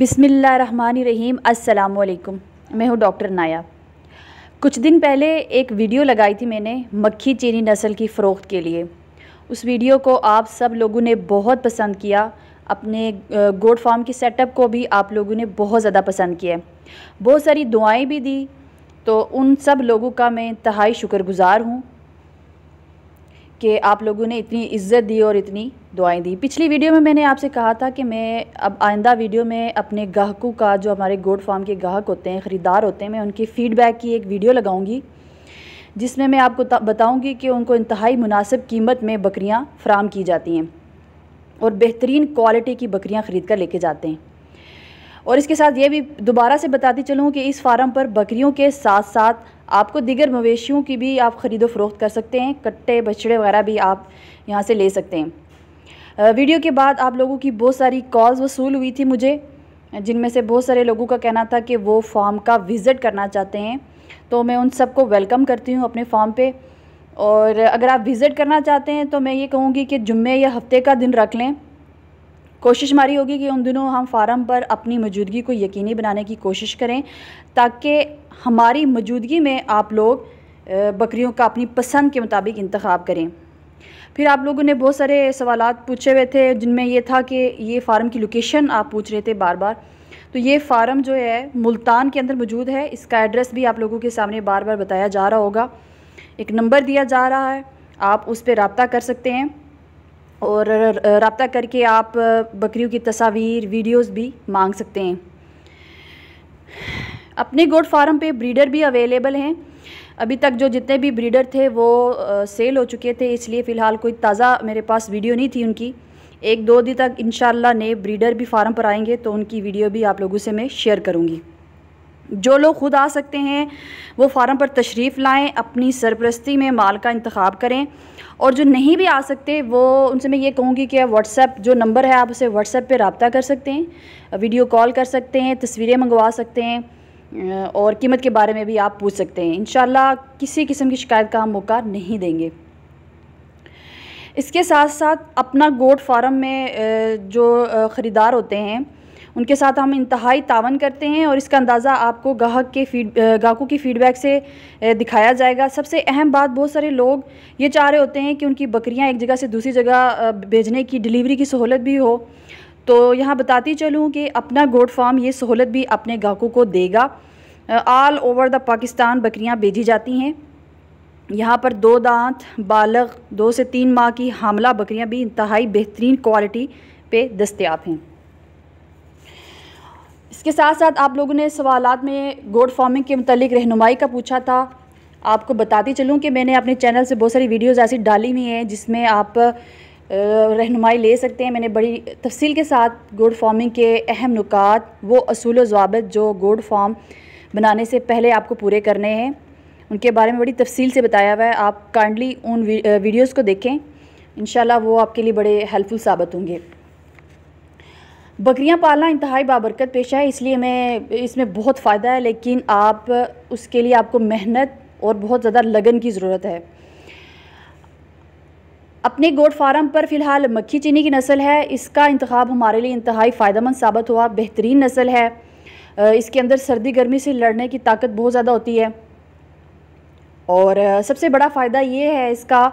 बिसमिल्ल run रहीम अल्लाम मैं हूँ डॉक्टर नायाब कुछ दिन पहले एक वीडियो लगाई थी मैंने मक्खी चीनी नस्ल की फ़रोख्त के लिए उस वीडियो को आप सब लोगों ने बहुत पसंद किया अपने गोड फार्म के सेटअप को भी आप लोगों ने बहुत ज़्यादा पसंद किया बहुत सारी दुआएं भी दी तो उन सब लोगों का मैं इंतहाई शुक्रगुज़ार हूँ कि आप लोगों ने इतनी इज़्ज़त दी और इतनी दुआएं दी पिछली वीडियो में मैंने आपसे कहा था कि मैं अब आइंदा वीडियो में अपने ग्राहकों का जो हमारे गोड फार्म के ग्राहक होते हैं ख़रीदार होते हैं मैं उनकी फ़ीडबैक की एक वीडियो लगाऊंगी जिसमें मैं आपको बताऊंगी कि उनको इंतहाई मुनासिब कीमत में बकरियाँ फ़राम की जाती हैं और बेहतरीन क्वालिटी की बकरियाँ ख़रीद कर लेके जाते हैं और इसके साथ ये भी दोबारा से बताती चलूँ कि इस फार्म पर बकरियों के साथ साथ आपको दिगर मवेशियों की भी आप ख़रीदो फरोख्त कर सकते हैं कट्टे बछड़े वगैरह भी आप यहाँ से ले सकते हैं वीडियो के बाद आप लोगों की बहुत सारी कॉल्स वसूल हुई थी मुझे जिनमें से बहुत सारे लोगों का कहना था कि वो फार्म का विज़िट करना चाहते हैं तो मैं उन सबको वेलकम करती हूँ अपने फार्म पे और अगर आप विज़िट करना चाहते हैं तो मैं ये कहूँगी कि जुम्मे या हफ्ते का दिन रख लें कोशिश हमारी होगी कि उन दिनों हम फार्म पर अपनी मौजूदगी को यकीनी बनाने की कोशिश करें ताकि हमारी मौजूदगी में आप लोग बकरियों का अपनी पसंद के मुताबिक इंतखब करें फिर आप लोगों ने बहुत सारे सवाल पूछे हुए थे जिनमें यह था कि ये फार्म की लोकेशन आप पूछ रहे थे बार बार तो ये फार्म जो है मुल्तान के अंदर मौजूद है इसका एड्रेस भी आप लोगों के सामने बार बार बताया जा रहा होगा एक नंबर दिया जा रहा है आप उस पर रबता कर सकते हैं और रबता करके आप बकरियों की तस्वीर वीडियोस भी मांग सकते हैं अपने गोड फार्म पे ब्रीडर भी अवेलेबल हैं अभी तक जो जितने भी ब्रीडर थे वो सेल हो चुके थे इसलिए फ़िलहाल कोई ताज़ा मेरे पास वीडियो नहीं थी उनकी एक दो दिन तक इन नए ब्रीडर भी फार्म पर आएंगे तो उनकी वीडियो भी आप लोगों से मैं शेयर करूँगी जो लोग ख़ुद आ सकते हैं वो फ़ारम पर तशरीफ़ लाएँ अपनी सरपरस्ती में माल का इंतखब करें और जो नहीं भी आ सकते वो उनसे मैं ये कहूँगी कि व्हाट्सएप जो नंबर है आप उसे व्हाट्सएप पे रबता कर सकते हैं वीडियो कॉल कर सकते हैं तस्वीरें मंगवा सकते हैं और कीमत के बारे में भी आप पूछ सकते हैं इन किसी किस्म की शिकायत का हम मौका नहीं देंगे इसके साथ साथ अपना गोट फार्म में जो ख़रीदार होते हैं उनके साथ हम इंतहाई तावन करते हैं और इसका अंदाज़ा आपको गाहक के फीड गाहकों की फ़ीडबैक से दिखाया जाएगा सबसे अहम बात बहुत सारे लोग ये चाह रहे होते हैं कि उनकी बकरियाँ एक जगह से दूसरी जगह भेजने की डिलीवरी की सहूलत भी हो तो यहाँ बताती चलूँ कि अपना गोड फार्म ये सहूलत भी अपने गाहकों को देगा आल ओवर द पाकिस्तान बकरियाँ भेजी जाती हैं यहाँ पर दो दांत बालग दो से तीन माह की हामला बकरियाँ भी इंतहाई बेहतरीन क्वालिटी पे दस्तियाब हैं इसके साथ साथ आप लोगों ने सवाल में गोड फार्मिंग के मतलब रहनुमाई का पूछा था आपको बताती चलूँ कि मैंने अपने चैनल से बहुत सारी वीडियोज़ ऐसी डाली हुई हैं जिसमें आप रहनुमाई ले सकते हैं मैंने बड़ी तफसील के साथ गोड फार्मिंग के अहम नुकात वो असूल जवाबत जो गोड फार्म बनाने से पहले आपको पूरे करने हैं उनके बारे में बड़ी तफसील से बताया हुआ है आप काइंडली उन वीडियोज़ को देखें इन वो आपके लिए बड़े हेल्पफुल साबित होंगे बकरियां पालना इंतहाई बाबरकत पेशा है इसलिए मैं इसमें बहुत फ़ायदा है लेकिन आप उसके लिए आपको मेहनत और बहुत ज़्यादा लगन की ज़रूरत है अपने गोड फार्म पर फ़िलहाल मक्खी चीनी की नस्ल है इसका इंतखब हमारे लिए इंतहाई फ़ायदेमंद साबित हुआ बेहतरीन नस्ल है इसके अंदर सर्दी गर्मी से लड़ने की ताकत बहुत ज़्यादा होती है और सबसे बड़ा फ़ायदा ये है इसका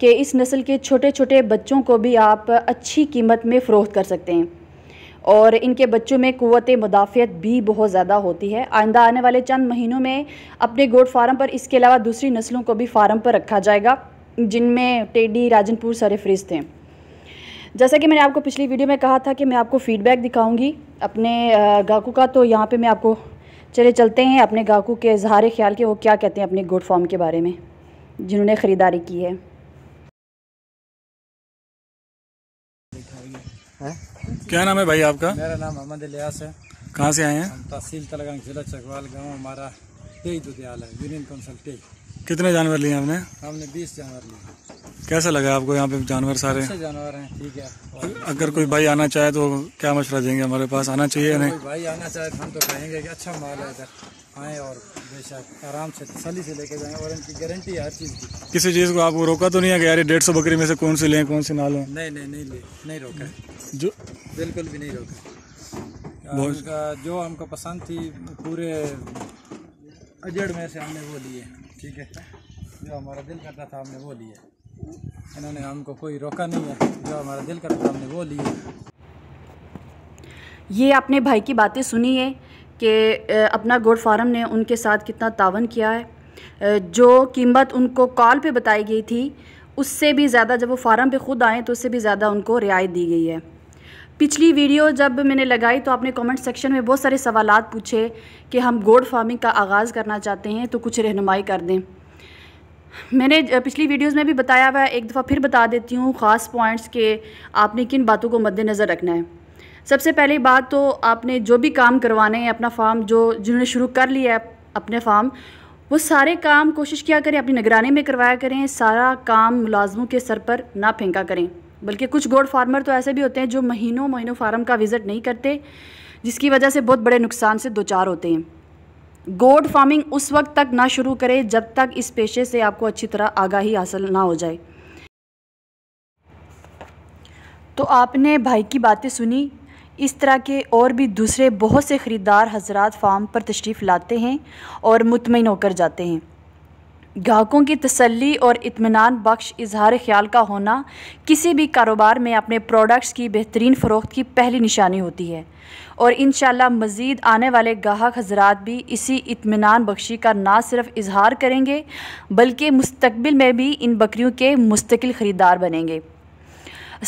कि इस नस्ल के छोटे छोटे बच्चों को भी आप अच्छी कीमत में फ़रोख्त कर सकते हैं और इनके बच्चों में कुत मुदाफ़त भी बहुत ज़्यादा होती है आइंदा आने वाले चंद महीनों में अपने गोड फार्म पर इसके अलावा दूसरी नस्लों को भी फार्म पर रखा जाएगा जिनमें टेडी राजनपुर फ्रिज थे जैसा कि मैंने आपको पिछली वीडियो में कहा था कि मैं आपको फ़ीडबैक दिखाऊंगी अपने गाकू का तो यहाँ पे मैं आपको चले चलते हैं अपने गाकू के इजहार ख्याल के वो क्या कहते हैं अपने गुड फार्म के बारे में जिन्होंने ख़रीदारी की है क्या नाम है भाई आपका मेरा नाम अहमद लियास है कहाँ से आए हैं तहसील तलगंग जिला चकवाल गाँव हमारा टेई दुदयाल है यूनियन काउंसिल कितने जानवर लिए हमने हमने बीस जानवर लिए कैसा लगा आपको यहाँ पे जानवर सारे जानवर हैं ठीक है अगर कोई भाई आना चाहे तो क्या मशवरा देंगे हमारे पास आना चाहिए नहीं भाई आना चाहे तो हम तो कहेंगे कि अच्छा माल है इधर आए और बेशक आराम से तसली से लेके जाएं और इनकी गारंटी है हर चीज़ की किसी चीज़ को आपको रोका तो नहीं है कि यार डेढ़ सौ बकरी में से कौन सी लें कौन सी ना लें नहीं नहीं नहीं नहीं रोका जो बिल्कुल भी नहीं रोका जो हमको पसंद थी पूरे अजड़ में से हमने वो लिए ठीक है जो हमारा दिल करता था हमने वो लिया इन्होंने हमको कोई रोका नहीं है जो हमारा दिल करता हमने वो लिए ये आपने भाई की बातें सुनी है कि अपना गोड फार्म ने उनके साथ कितना तावन किया है जो कीमत उनको कॉल पे बताई गई थी उससे भी ज़्यादा जब वो फार्म पे ख़ुद आए तो उससे भी ज़्यादा उनको रियायत दी गई है पिछली वीडियो जब मैंने लगाई तो आपने कमेंट सेक्शन में बहुत सारे सवाल पूछे कि हम गोड फार्मिंग का आगाज़ करना चाहते हैं तो कुछ रहनुमाई कर दें मैंने पिछली वीडियोस में भी बताया हुआ है एक दफ़ा फिर बता देती हूँ ख़ास पॉइंट्स के आपने किन बातों को मद्देनज़र रखना है सबसे पहली बात तो आपने जो भी काम करवाने हैं अपना फार्म जो जिन्होंने शुरू कर लिया है अपने फार्म वो सारे काम कोशिश किया करें अपनी निगरानी में करवाया करें सारा काम मुलाजमों के सर पर ना फेंका करें बल्कि कुछ गोड फार्मर तो ऐसे भी होते हैं जो महीनों महीनों फार्म का विज़िट नहीं करते जिसकी वजह से बहुत बड़े नुकसान से दो चार होते हैं गोड फार्मिंग उस वक्त तक ना शुरू करें जब तक इस पेशे से आपको अच्छी तरह आगाही हासिल ना हो जाए तो आपने भाई की बातें सुनी इस तरह के और भी दूसरे बहुत से ख़रीदार हजरात फार्म पर तशरीफ़ लाते हैं और मुतमिन होकर जाते हैं ग्राहकों की तसल्ली और इतमान बख्श इजहार ख्याल का होना किसी भी कारोबार में अपने प्रोडक्ट्स की बेहतरीन फ़रोख्त की पहली निशानी होती है और इन मज़ीद आने वाले गाहक हजरात भी इसी इतमान बख्शी का ना सिर्फ इजहार करेंगे बल्कि मुस्तबिल में भी इन बकरियों के मुस्तकिल ख़रीदार बनेंगे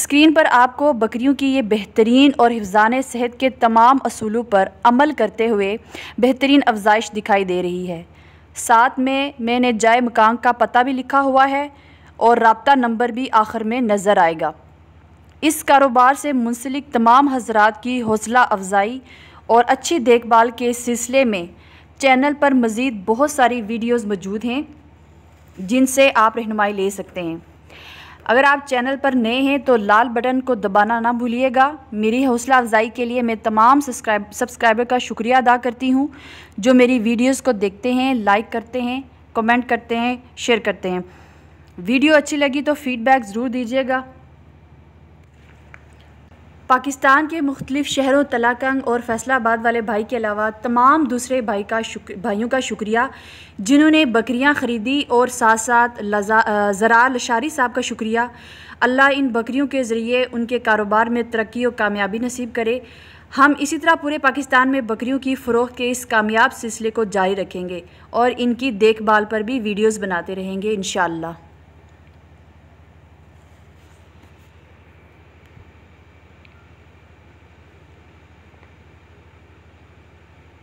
स्क्रीन पर आपको बकरियों की ये बेहतरीन और हिफान सेहत के तमाम असूलों पर अमल करते हुए बेहतरीन अफजाइश दिखाई दे रही है साथ में मैंने जाय मकान का पता भी लिखा हुआ है और रबता नंबर भी आखिर में नज़र आएगा इस कारोबार से मुंसलिक तमाम हजरात की हौसला अफजाई और अच्छी देखभाल के सिलसिले में चैनल पर मज़ीद बहुत सारी वीडियोस मौजूद हैं जिनसे आप रहनमाई ले सकते हैं अगर आप चैनल पर नए हैं तो लाल बटन को दबाना ना भूलिएगा मेरी हौसला अफजाई के लिए मैं तमाम सब्सक्राइब सब्सक्राइबर का शुक्रिया अदा करती हूँ जो मेरी वीडियोस को देखते हैं लाइक करते हैं कमेंट करते हैं शेयर करते हैं वीडियो अच्छी लगी तो फीडबैक ज़रूर दीजिएगा पाकिस्तान के मुख्तलिफ़ शहरों तलाकंग और फैसलाबाद वाले भाई के अलावा तमाम दूसरे भाई का शुक्र भाइयों का शुक्रिया जिन्होंने बकरियां ख़रीदी और साथ साथ ज़रा लशारी साहब का शुक्रिया अल्लाह इन बकरियों के ज़रिए उनके कारोबार में तरक्की और कामयाबी नसीब करे हम इसी तरह पूरे पाकिस्तान में बकरियों की फ़रोह के इस कामयाब सिलसिले को जारी रखेंगे और इनकी देखभाल पर भी वीडियोज़ बनाते रहेंगे इन